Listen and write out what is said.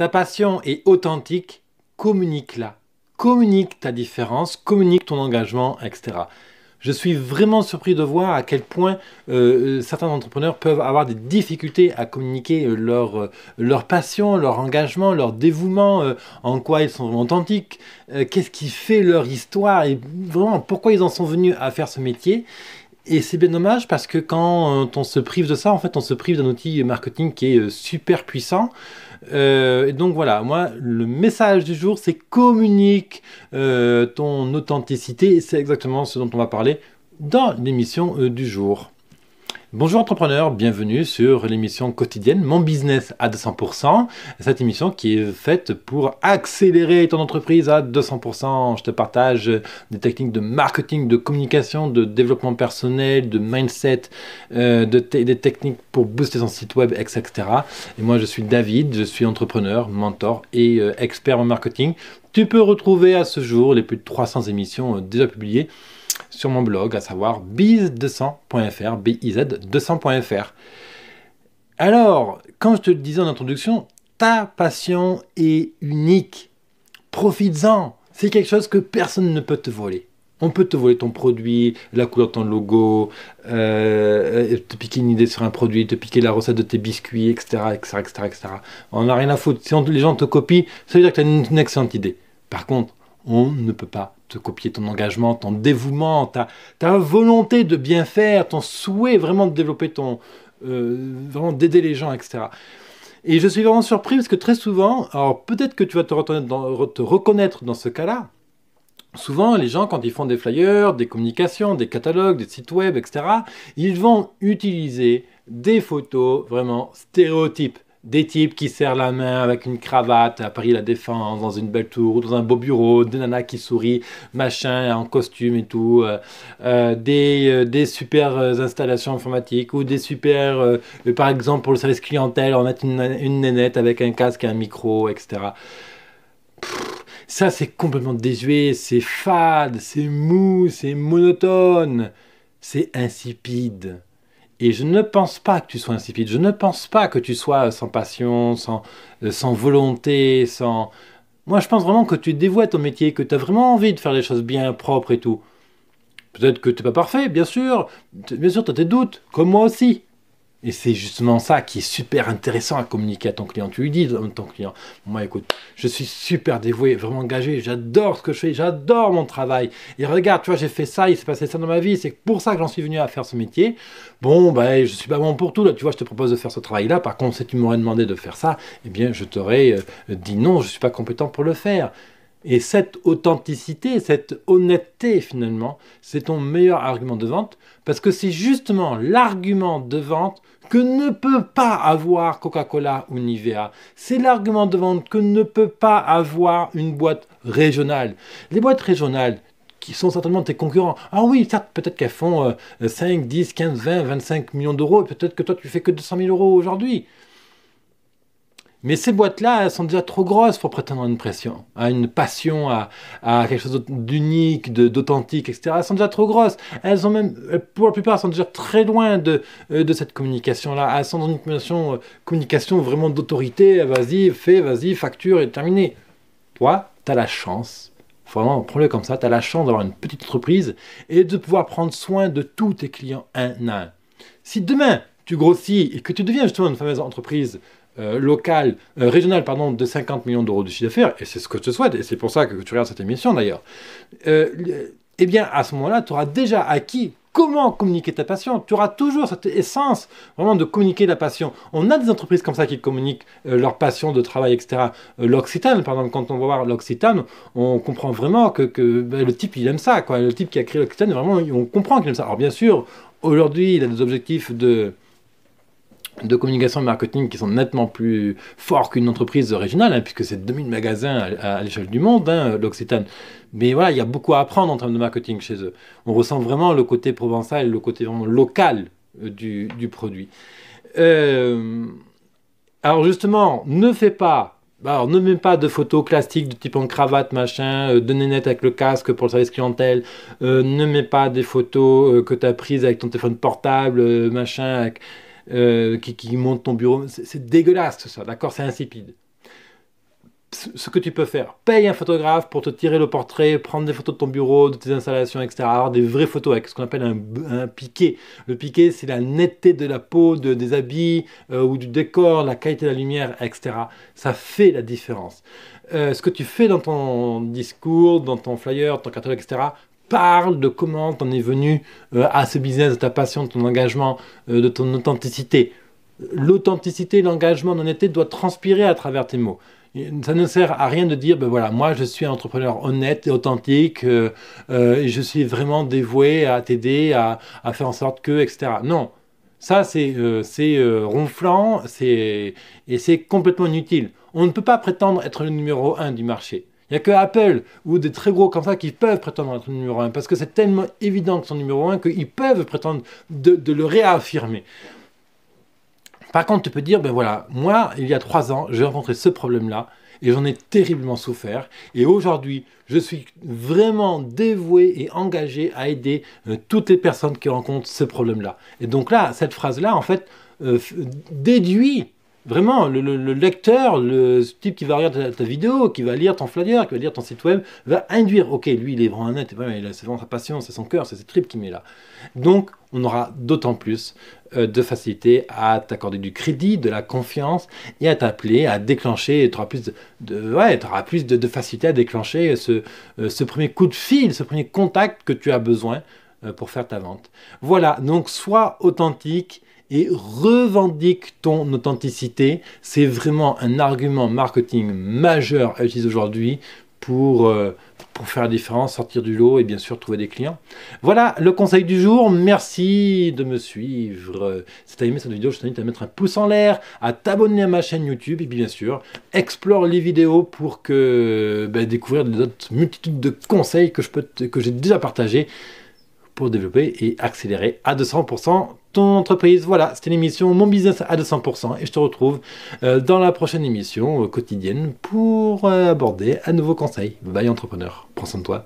Ta passion est authentique, communique-la. Communique ta différence, communique ton engagement, etc. Je suis vraiment surpris de voir à quel point euh, euh, certains entrepreneurs peuvent avoir des difficultés à communiquer euh, leur, leur passion, leur engagement, leur dévouement, en quoi ils sont authentiques, qu'est-ce qui fait leur histoire et vraiment pourquoi ils en sont venus à faire ce métier et c'est bien dommage parce que quand euh, on se prive de ça, en fait, on se prive d'un outil marketing qui est euh, super puissant. Euh, et donc voilà, moi, le message du jour, c'est communique ton authenticité. C'est exactement ce dont on va parler dans l'émission du jour. Bonjour entrepreneur, bienvenue sur l'émission quotidienne Mon business à 200%. Cette émission qui est faite pour accélérer ton entreprise à 200%. Je te partage des techniques de marketing, de communication, de développement personnel, de mindset, euh, des techniques pour booster ton site web, etc. Et moi je suis David, je suis entrepreneur, mentor et euh, expert en marketing. Tu peux retrouver à ce jour les plus de 300 émissions euh, déjà publiées sur mon blog, à savoir biz200.fr, biz200.fr. Alors, comme je te le disais en introduction, ta passion est unique. Profites-en. C'est quelque chose que personne ne peut te voler. On peut te voler ton produit, la couleur de ton logo, euh, te piquer une idée sur un produit, te piquer la recette de tes biscuits, etc. etc., etc., On n'a rien à foutre. Si les gens te copient, ça veut dire que tu as une excellente idée. Par contre, on ne peut pas te copier ton engagement, ton dévouement, ta, volonté de bien faire, ton souhait vraiment de développer ton. Euh, vraiment d'aider les gens, etc. Et je suis vraiment surpris parce que très souvent, alors peut-être que tu vas te reconnaître dans, te reconnaître dans ce cas-là, Souvent, les gens, quand ils font des flyers, des communications, des catalogues, des sites web, etc., ils vont utiliser des photos vraiment stéréotypes des types qui serrent la main avec une cravate à Paris La Défense, dans une belle tour, dans un beau bureau, des nanas qui sourient, machin, en costume et tout, euh, euh, euh, des, super installations informatiques ou des super, par exemple pour le service clientèle, on a une, une nénette avec un casque et un micro, etc. ça c'est complètement désuet, c'est fade, c'est mou, c'est monotone, c'est insipide. Et je ne pense pas que tu sois insipide, je ne pense pas que tu sois sans passion, sans, euh, volonté, sans... Moi, je pense vraiment que tu dévoies ton métier, que tu as vraiment envie de faire les choses bien propres et tout. Peut-être que tu n'es pas parfait, bien sûr. Bien sûr, tu as tes doutes, comme moi aussi. Et c'est justement ça qui est super intéressant à communiquer à ton client. Tu lui dis à euh, ton client, moi écoute, je suis super dévoué, vraiment engagé, j'adore ce que je fais, j'adore mon travail. Et regarde, tu vois, j'ai fait ça, il s'est passé ça dans ma vie, c'est pour ça que j'en suis venu à faire ce métier. Bon, ben, je suis pas bon pour tout, là, tu vois, je te propose de faire ce travail-là. Par contre, si tu m'aurais demandé de faire ça, eh bien, je t'aurais euh, dit non, je ne suis pas compétent pour le faire. Et cette authenticité, cette honnêteté finalement, c'est ton meilleur argument de vente parce que c'est justement l'argument de vente que ne peut pas avoir Coca-Cola ou Nivea. C'est l'argument de vente que ne peut pas avoir une boîte régionale. Les boîtes régionales, qui sont certainement tes concurrents. Ah oui, certes, peut-être qu'elles font 5, 10, 15, 20, 25 millions d'euros, peut-être que toi tu fais que 200 000 euros aujourd'hui. Mais ces boîtes-là, elles sont déjà trop grosses pour prétendre à une pression, à une passion, à, quelque chose d'unique, d'authentique, etc. Elles sont déjà trop grosses. Elles sont même, euh, pour la plupart, elles sont déjà très loin de, euh, cette communication-là. Elles sont dans une communication, euh, communication vraiment d'autorité. Vas-y, fais, vas-y, facture et terminé. Toi, tu as la chance. Vraiment, prends-le comme ça. Tu as la chance d'avoir une petite entreprise et de pouvoir prendre soin de tous tes clients un à un. Si demain, tu grossis et que tu deviens justement une fameuse entreprise euh, local, euh, régional pardon, de 50 millions d'euros de chiffre d'affaires, et c'est ce que je te souhaite, et c'est pour ça que tu regardes cette émission d'ailleurs, euh, eh bien à ce moment-là, tu auras déjà acquis comment communiquer ta passion. Tu auras toujours cette essence vraiment de communiquer la passion. On a des entreprises comme ça qui communiquent leur passion de travail, etc. L'Occitane, par exemple, quand on va voir l'Occitane, on comprend vraiment que, ben, le type, il aime ça. Quoi. Le type qui a créé l'Occitane, vraiment, on comprend qu'il aime ça. Alors bien sûr, aujourd'hui, il a des objectifs de de communication et marketing qui sont nettement plus forts qu'une entreprise régionale, hein, puisque c'est 2000 magasins à, l'échelle du monde, hein, l'Occitane. Mais voilà, il y a beaucoup à apprendre en termes de marketing chez eux. On ressent vraiment le côté provençal, le côté local euh, du, produit. Euh, alors justement, ne fais pas bah, ne mets pas de photos classiques de type en cravate, machin, euh, de nénette avec le casque pour le service clientèle. ne mets pas des photos que tu as prises avec ton téléphone portable, machin, euh, qui, qui, ton bureau. C'est dégueulasse tout ça, d'accord C'est insipide. Ce que tu peux faire, paye un photographe pour te tirer le portrait, prendre des photos de ton bureau, de tes installations, etc. Avoir des vraies photos avec ce qu'on appelle un, piqué. Le piqué, c'est la netteté de la peau, de, des habits euh, ou du décor, la qualité de la lumière, etc. Ça fait la différence. Euh, ce que tu fais dans ton discours, dans ton flyer, ton catalogue, etc., parle de comment t'en es venu euh, à ce business, de ta passion, de ton engagement, euh, de ton authenticité. L'authenticité, l'engagement, l'honnêteté doit transpirer à travers tes mots. Ça ne sert à rien de dire, ben voilà, moi je suis un entrepreneur honnête et authentique, euh, et je suis vraiment dévoué à t'aider, à, à, faire en sorte que, etc. Non, ça c'est ronflant et c'est complètement inutile. On ne peut pas prétendre être le numéro un du marché. Il n'y a que Apple ou des très gros comme ça qui peuvent prétendre être numéro 1 parce que c'est tellement évident que sont numéro 1 qu'ils peuvent prétendre de, le réaffirmer. Par contre, tu peux dire, ben voilà, moi, il y a trois ans, j'ai rencontré ce problème-là et j'en ai terriblement souffert. Et aujourd'hui, je suis vraiment dévoué et engagé à aider euh, toutes les personnes qui rencontrent ce problème-là. Et donc là, cette phrase-là, en fait, euh, déduit Vraiment, le, lecteur, le type qui va regarder ta, vidéo, qui va lire ton flyer, qui va lire ton site web, va induire, ok, lui il est vraiment net, c'est vraiment sa passion, c'est son cœur, c'est cette tripes qui met là. Donc on aura d'autant plus euh, de facilité à t'accorder du crédit, de la confiance et à t'appeler, à déclencher, tu auras plus, de, ouais, auras plus de, facilité à déclencher ce, euh, ce premier coup de fil, ce premier contact que tu as besoin euh, pour faire ta vente. Voilà, donc sois authentique et revendique ton authenticité. C'est vraiment un argument marketing majeur à utiliser aujourd'hui euh, pour, faire la différence, sortir du lot et bien sûr trouver des clients. Voilà le conseil du jour. Merci de me suivre. Si tu as aimé cette vidéo, je t'invite à mettre un pouce en l'air, à t'abonner à ma chaîne YouTube et bien sûr, explore les vidéos pour que ben, découvrir d'autres multitudes de conseils que j'ai déjà partagé pour développer et accélérer à 200% ton entreprise. Voilà, c'était l'émission Mon Business à 200% et je te retrouve euh, dans la prochaine émission euh, quotidienne pour euh, aborder un nouveau conseil. Bye entrepreneur, prends soin de toi.